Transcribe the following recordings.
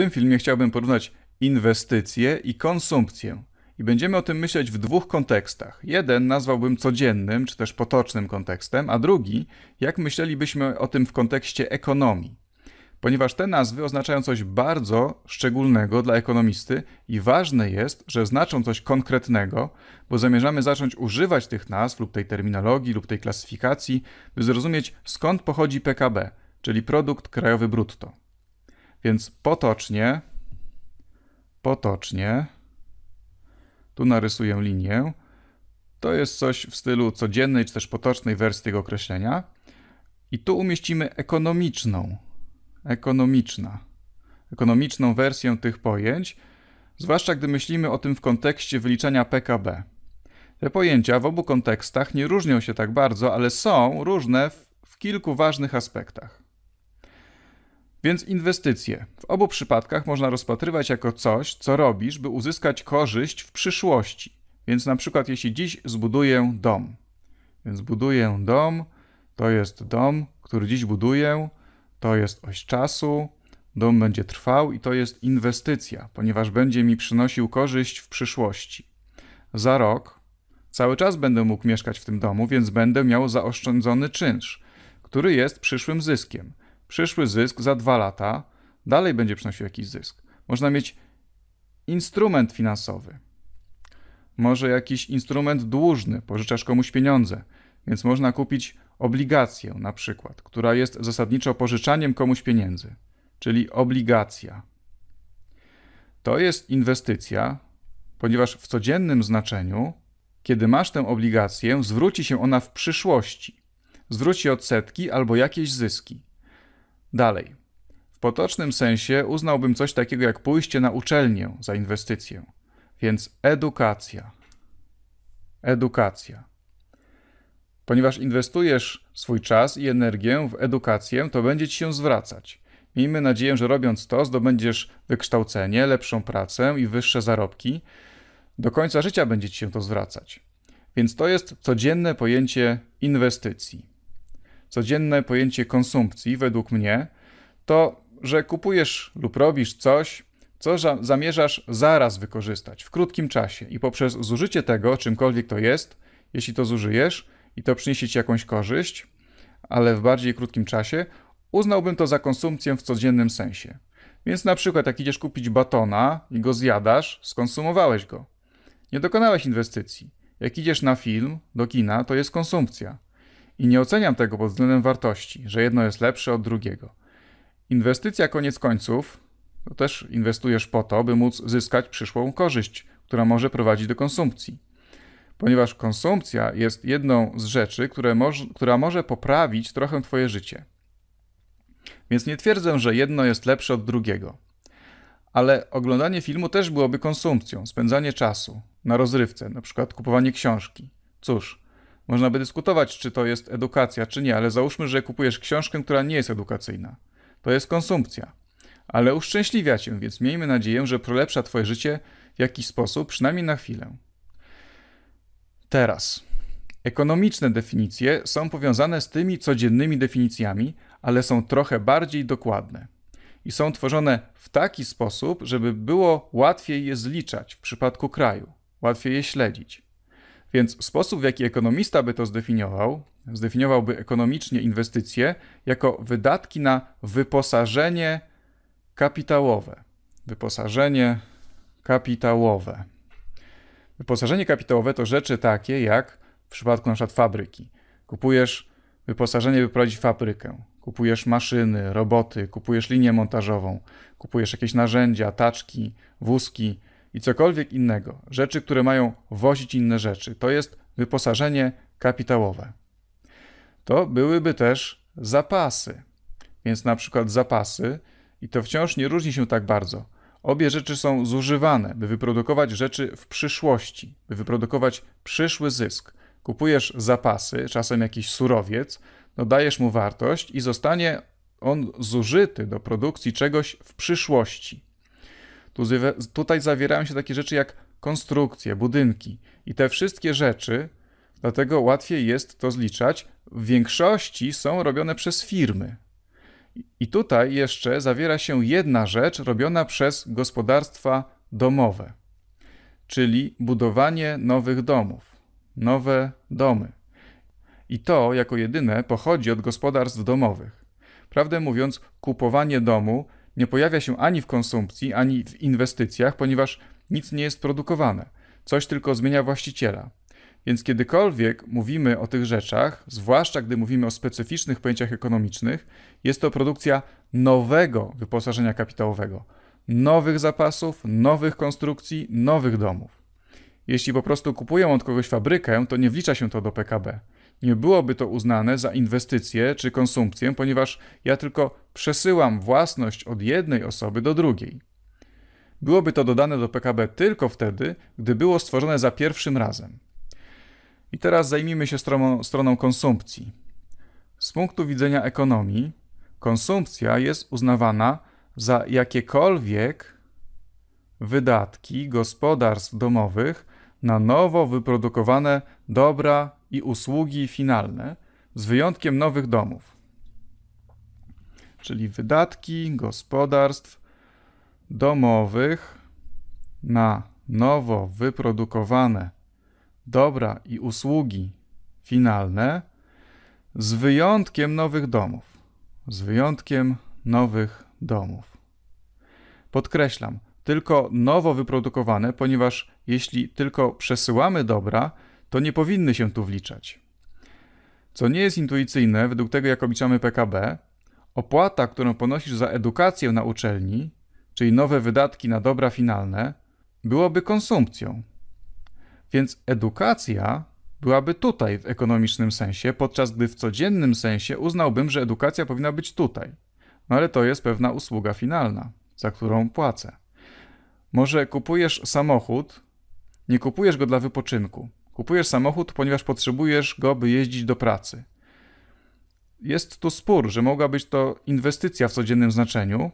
tym filmie chciałbym porównać inwestycje i konsumpcję. I będziemy o tym myśleć w dwóch kontekstach. Jeden nazwałbym codziennym czy też potocznym kontekstem, a drugi jak myślelibyśmy o tym w kontekście ekonomii. Ponieważ te nazwy oznaczają coś bardzo szczególnego dla ekonomisty i ważne jest, że znaczą coś konkretnego, bo zamierzamy zacząć używać tych nazw lub tej terminologii lub tej klasyfikacji, by zrozumieć skąd pochodzi PKB, czyli produkt krajowy brutto. Więc potocznie, potocznie, tu narysuję linię, to jest coś w stylu codziennej czy też potocznej wersji tego określenia. I tu umieścimy ekonomiczną, ekonomiczna, ekonomiczną wersję tych pojęć, zwłaszcza gdy myślimy o tym w kontekście wyliczenia PKB. Te pojęcia w obu kontekstach nie różnią się tak bardzo, ale są różne w, w kilku ważnych aspektach. Więc inwestycje w obu przypadkach można rozpatrywać jako coś, co robisz, by uzyskać korzyść w przyszłości. Więc na przykład jeśli dziś zbuduję dom, więc buduję dom, to jest dom, który dziś buduję, to jest oś czasu, dom będzie trwał i to jest inwestycja, ponieważ będzie mi przynosił korzyść w przyszłości. Za rok cały czas będę mógł mieszkać w tym domu, więc będę miał zaoszczędzony czynsz, który jest przyszłym zyskiem przyszły zysk za dwa lata dalej będzie przynosił jakiś zysk. Można mieć instrument finansowy, może jakiś instrument dłużny, pożyczasz komuś pieniądze, więc można kupić obligację na przykład, która jest zasadniczo pożyczaniem komuś pieniędzy, czyli obligacja. To jest inwestycja, ponieważ w codziennym znaczeniu, kiedy masz tę obligację, zwróci się ona w przyszłości. Zwróci odsetki albo jakieś zyski. Dalej. W potocznym sensie uznałbym coś takiego jak pójście na uczelnię za inwestycję. Więc edukacja. Edukacja. Ponieważ inwestujesz swój czas i energię w edukację, to będzie ci się zwracać. Miejmy nadzieję, że robiąc to, zdobędziesz wykształcenie, lepszą pracę i wyższe zarobki. Do końca życia będzie ci się to zwracać. Więc to jest codzienne pojęcie inwestycji codzienne pojęcie konsumpcji, według mnie, to, że kupujesz lub robisz coś, co zamierzasz zaraz wykorzystać, w krótkim czasie i poprzez zużycie tego, czymkolwiek to jest, jeśli to zużyjesz i to przyniesie ci jakąś korzyść, ale w bardziej krótkim czasie, uznałbym to za konsumpcję w codziennym sensie. Więc na przykład jak idziesz kupić batona i go zjadasz, skonsumowałeś go. Nie dokonałeś inwestycji. Jak idziesz na film, do kina, to jest konsumpcja. I nie oceniam tego pod względem wartości, że jedno jest lepsze od drugiego. Inwestycja koniec końców to też inwestujesz po to, by móc zyskać przyszłą korzyść, która może prowadzić do konsumpcji. Ponieważ konsumpcja jest jedną z rzeczy, które moż, która może poprawić trochę Twoje życie. Więc nie twierdzę, że jedno jest lepsze od drugiego. Ale oglądanie filmu też byłoby konsumpcją, spędzanie czasu na rozrywce, na przykład kupowanie książki. Cóż, można by dyskutować, czy to jest edukacja, czy nie, ale załóżmy, że kupujesz książkę, która nie jest edukacyjna. To jest konsumpcja. Ale uszczęśliwia cię, więc miejmy nadzieję, że prolepsza twoje życie w jakiś sposób, przynajmniej na chwilę. Teraz. Ekonomiczne definicje są powiązane z tymi codziennymi definicjami, ale są trochę bardziej dokładne. I są tworzone w taki sposób, żeby było łatwiej je zliczać w przypadku kraju, łatwiej je śledzić. Więc sposób, w jaki ekonomista by to zdefiniował, zdefiniowałby ekonomicznie inwestycje jako wydatki na wyposażenie kapitałowe. Wyposażenie kapitałowe. Wyposażenie kapitałowe to rzeczy takie jak w przypadku np. fabryki. Kupujesz wyposażenie, by prowadzić fabrykę. Kupujesz maszyny, roboty, kupujesz linię montażową, kupujesz jakieś narzędzia, taczki, wózki, i cokolwiek innego, rzeczy, które mają wozić inne rzeczy, to jest wyposażenie kapitałowe. To byłyby też zapasy. Więc na przykład zapasy, i to wciąż nie różni się tak bardzo. Obie rzeczy są zużywane, by wyprodukować rzeczy w przyszłości, by wyprodukować przyszły zysk. Kupujesz zapasy, czasem jakiś surowiec, dodajesz no mu wartość i zostanie on zużyty do produkcji czegoś w przyszłości. Tutaj zawierają się takie rzeczy jak konstrukcje, budynki i te wszystkie rzeczy, dlatego łatwiej jest to zliczać, w większości są robione przez firmy. I tutaj jeszcze zawiera się jedna rzecz robiona przez gospodarstwa domowe, czyli budowanie nowych domów, nowe domy. I to jako jedyne pochodzi od gospodarstw domowych. Prawdę mówiąc, kupowanie domu nie pojawia się ani w konsumpcji, ani w inwestycjach, ponieważ nic nie jest produkowane. Coś tylko zmienia właściciela. Więc kiedykolwiek mówimy o tych rzeczach, zwłaszcza gdy mówimy o specyficznych pojęciach ekonomicznych, jest to produkcja nowego wyposażenia kapitałowego, nowych zapasów, nowych konstrukcji, nowych domów. Jeśli po prostu kupują od kogoś fabrykę, to nie wlicza się to do PKB nie byłoby to uznane za inwestycję czy konsumpcję, ponieważ ja tylko przesyłam własność od jednej osoby do drugiej. Byłoby to dodane do PKB tylko wtedy, gdy było stworzone za pierwszym razem. I teraz zajmijmy się stroną, stroną konsumpcji. Z punktu widzenia ekonomii, konsumpcja jest uznawana za jakiekolwiek wydatki gospodarstw domowych na nowo wyprodukowane dobra i usługi finalne, z wyjątkiem nowych domów, czyli wydatki gospodarstw domowych na nowo wyprodukowane dobra i usługi finalne, z wyjątkiem nowych domów. Z wyjątkiem nowych domów. Podkreślam, tylko nowo wyprodukowane, ponieważ jeśli tylko przesyłamy dobra, to nie powinny się tu wliczać. Co nie jest intuicyjne, według tego jak obliczamy PKB, opłata, którą ponosisz za edukację na uczelni, czyli nowe wydatki na dobra finalne, byłoby konsumpcją. Więc edukacja byłaby tutaj w ekonomicznym sensie, podczas gdy w codziennym sensie uznałbym, że edukacja powinna być tutaj. No ale to jest pewna usługa finalna, za którą płacę. Może kupujesz samochód, nie kupujesz go dla wypoczynku. Kupujesz samochód, ponieważ potrzebujesz go, by jeździć do pracy. Jest tu spór, że mogła być to inwestycja w codziennym znaczeniu.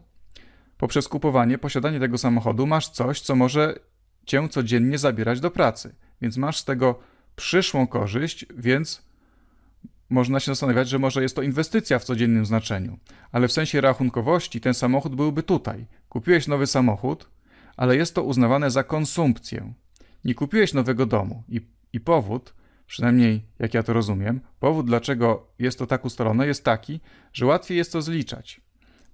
Poprzez kupowanie, posiadanie tego samochodu masz coś, co może cię codziennie zabierać do pracy. Więc masz z tego przyszłą korzyść, więc można się zastanawiać, że może jest to inwestycja w codziennym znaczeniu. Ale w sensie rachunkowości ten samochód byłby tutaj. Kupiłeś nowy samochód, ale jest to uznawane za konsumpcję. Nie kupiłeś nowego domu i i powód, przynajmniej jak ja to rozumiem, powód, dlaczego jest to tak ustalone, jest taki, że łatwiej jest to zliczać.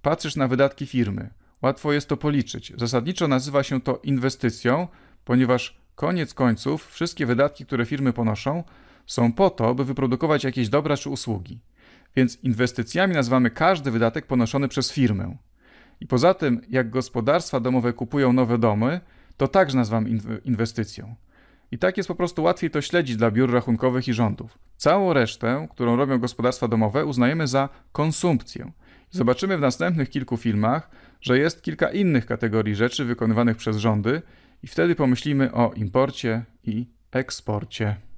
Patrzysz na wydatki firmy, łatwo jest to policzyć. Zasadniczo nazywa się to inwestycją, ponieważ koniec końców wszystkie wydatki, które firmy ponoszą, są po to, by wyprodukować jakieś dobra czy usługi. Więc inwestycjami nazywamy każdy wydatek ponoszony przez firmę. I poza tym, jak gospodarstwa domowe kupują nowe domy, to także nazywam inwestycją. I tak jest po prostu łatwiej to śledzić dla biur rachunkowych i rządów. Całą resztę, którą robią gospodarstwa domowe, uznajemy za konsumpcję. Zobaczymy w następnych kilku filmach, że jest kilka innych kategorii rzeczy wykonywanych przez rządy, i wtedy pomyślimy o imporcie i eksporcie.